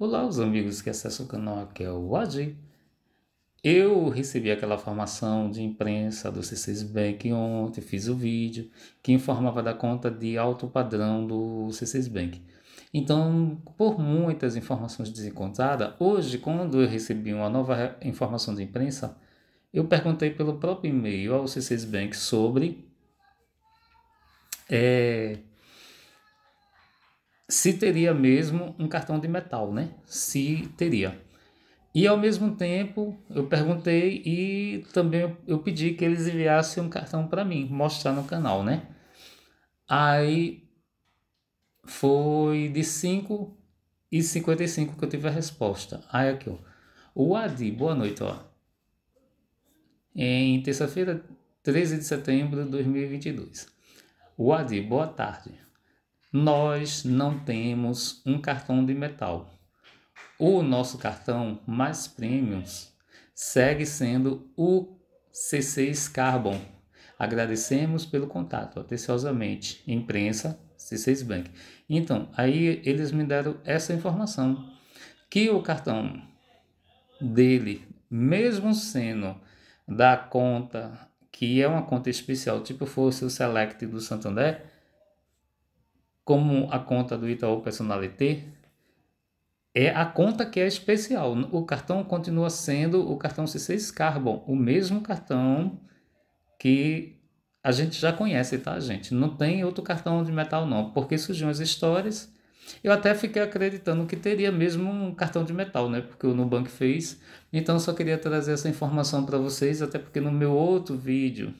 Olá, os amigos que acessam o canal aqui é o Adi. Eu recebi aquela formação de imprensa do C6 Bank ontem, fiz o vídeo que informava da conta de alto padrão do C6 Bank. Então, por muitas informações desencontradas, hoje, quando eu recebi uma nova informação de imprensa, eu perguntei pelo próprio e-mail ao C6 Bank sobre é, se teria mesmo um cartão de metal, né? Se teria. E ao mesmo tempo, eu perguntei e também eu pedi que eles enviassem um cartão para mim, mostrar no canal, né? Aí foi de 5 e 55 que eu tive a resposta. Aí aqui, ó. O Adi, boa noite, ó. Em terça-feira, 13 de setembro de 2022. O Adi, boa tarde. Nós não temos um cartão de metal. O nosso cartão mais premiums segue sendo o C6 Carbon. Agradecemos pelo contato, atenciosamente, imprensa C6 Bank. Então, aí eles me deram essa informação que o cartão dele, mesmo sendo da conta que é uma conta especial, tipo fosse o Select do Santander, como a conta do Itaú Personalité, é a conta que é especial. O cartão continua sendo o cartão C6 Carbon, o mesmo cartão que a gente já conhece, tá, gente? Não tem outro cartão de metal, não, porque surgiu as histórias. Eu até fiquei acreditando que teria mesmo um cartão de metal, né? Porque o Nubank fez. Então, só queria trazer essa informação para vocês, até porque no meu outro vídeo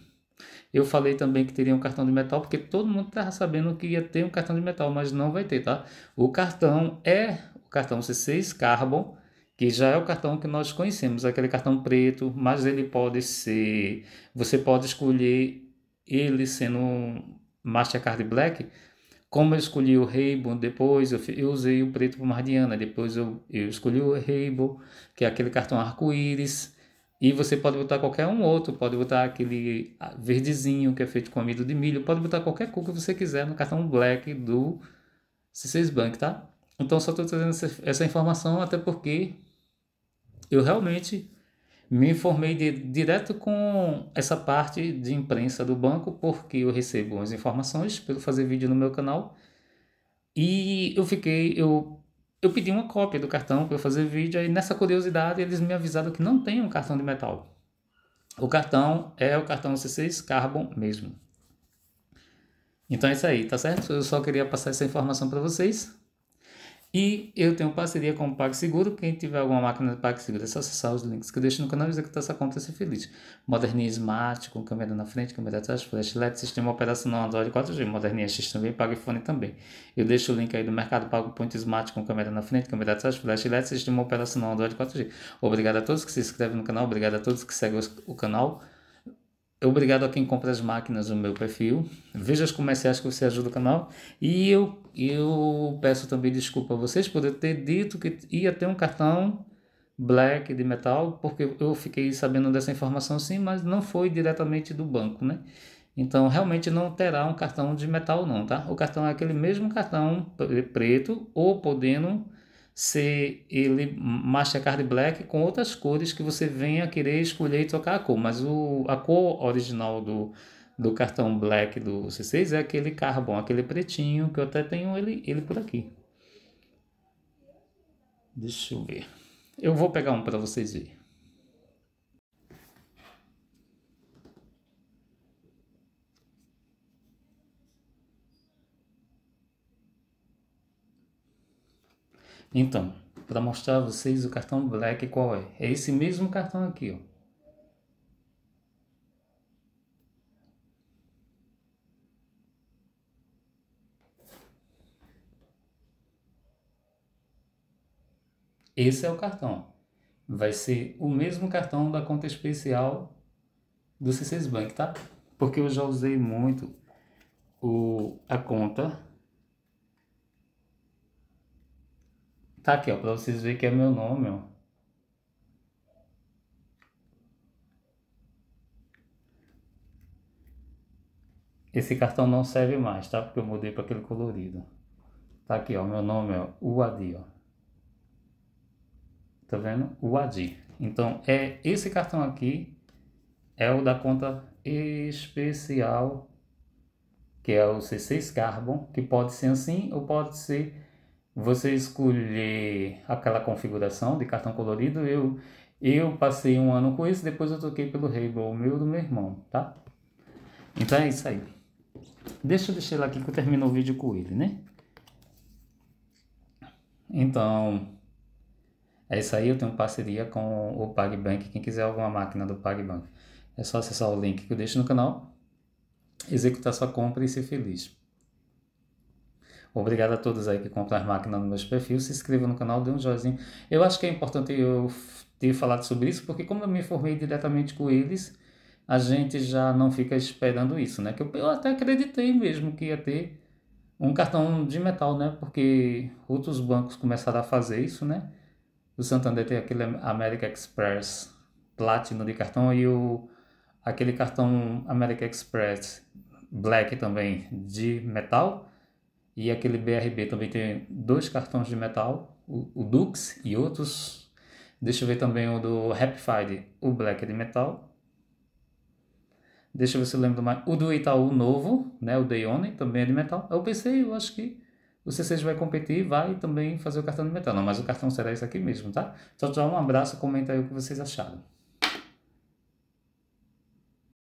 eu falei também que teria um cartão de metal, porque todo mundo estava sabendo que ia ter um cartão de metal, mas não vai ter, tá? O cartão é o cartão C6 Carbon, que já é o cartão que nós conhecemos, aquele cartão preto, mas ele pode ser. Você pode escolher ele sendo Mastercard Black. Como eu escolhi o Rainbow depois, eu, eu usei o preto para Mardiana, depois eu, eu escolhi o Rainbow, que é aquele cartão arco-íris. E você pode botar qualquer um outro, pode botar aquele ah, verdezinho que é feito com amido de milho, pode botar qualquer cor que você quiser no cartão black do C6 Bank, tá? Então só estou trazendo essa, essa, informação até porque eu realmente me informei de, direto com essa parte de imprensa do banco, porque eu recebo as informações pelo fazer vídeo no meu canal. E eu fiquei, eu eu pedi uma cópia do cartão para eu fazer vídeo, e nessa curiosidade eles me avisaram que não tem um cartão de metal. O cartão é o cartão C6 Carbon mesmo. Então é isso aí, tá certo? Eu só queria passar essa informação para vocês. E eu tenho parceria com o PagSeguro. Quem tiver alguma máquina do PagSeguro, é só acessar os links que eu deixo no canal e executar tá essa conta e ser feliz. Moderninha Smart, com câmera na frente, câmera atrás, flash LED, sistema operacional Android 4G, Moderninha X também, PagFone também. Eu deixo o link aí do Mercado Pago Ponto Smart, com câmera na frente, câmera atrás, flash LED, sistema operacional Android 4G. Obrigado a todos que se inscrevem no canal, obrigado a todos que seguem o canal. Obrigado a quem compra as máquinas no meu perfil. Veja os comerciais que você ajuda o canal. E eu, eu peço também desculpa a vocês por eu ter dito que ia ter um cartão black de metal, porque eu fiquei sabendo dessa informação sim, mas não foi diretamente do banco, né? Então realmente não terá um cartão de metal não, tá? O cartão é aquele mesmo cartão preto ou podendo ser ele Mastercard Black com outras cores que você venha querer escolher e trocar a cor. Mas o, a cor original do, do cartão Black do C6 é aquele carbon, aquele pretinho, que eu até tenho ele, ele por aqui. Deixa eu ver. Eu vou pegar um para vocês verem. Então, para mostrar a vocês o cartão Black qual é. É esse mesmo cartão aqui, ó. Esse é o cartão. Vai ser o mesmo cartão da conta especial do C6 Bank, tá? Porque eu já usei muito o, a conta Tá aqui, ó, pra vocês verem que é meu nome, ó. Esse cartão não serve mais, tá? Porque eu mudei para aquele colorido. Tá aqui, ó, meu nome é Uadi, ó. Tá vendo? Uadi. Então, é esse cartão aqui é o da conta especial, que é o C6 Carbon, que pode ser assim ou pode ser você escolher aquela configuração de cartão colorido. Eu, eu passei um ano com esse, depois eu toquei pelo Rainbow, o meu do meu irmão, tá? Então é isso aí. Deixa eu deixar ele aqui que eu termino o vídeo com ele, né? Então, é isso aí. Eu tenho parceria com o PagBank. Quem quiser alguma máquina do PagBank, é só acessar o link que eu deixo no canal, executar sua compra e ser feliz. Obrigado a todos aí que compram as máquinas no meus perfil. Se inscrevam no canal, dê um joinha. Eu acho que é importante eu ter falado sobre isso, porque como eu me informei diretamente com eles, a gente já não fica esperando isso, né? Que eu, eu até acreditei mesmo que ia ter um cartão de metal, né? Porque outros bancos começaram a fazer isso, né? O Santander tem aquele American Express Platinum de cartão e o aquele cartão American Express Black também de metal. E aquele BRB também tem dois cartões de metal, o, o Dux e outros. Deixa eu ver também o do Rapfide, o Black é de metal. Deixa eu ver se eu lembro mais. O do Itaú novo, né, o Deione, também é de metal. Eu pensei, eu acho que o C6 vai competir vai também fazer o cartão de metal. Não, mas o cartão será esse aqui mesmo, tá? Tchau, então, tchau, um abraço, comenta aí o que vocês acharam.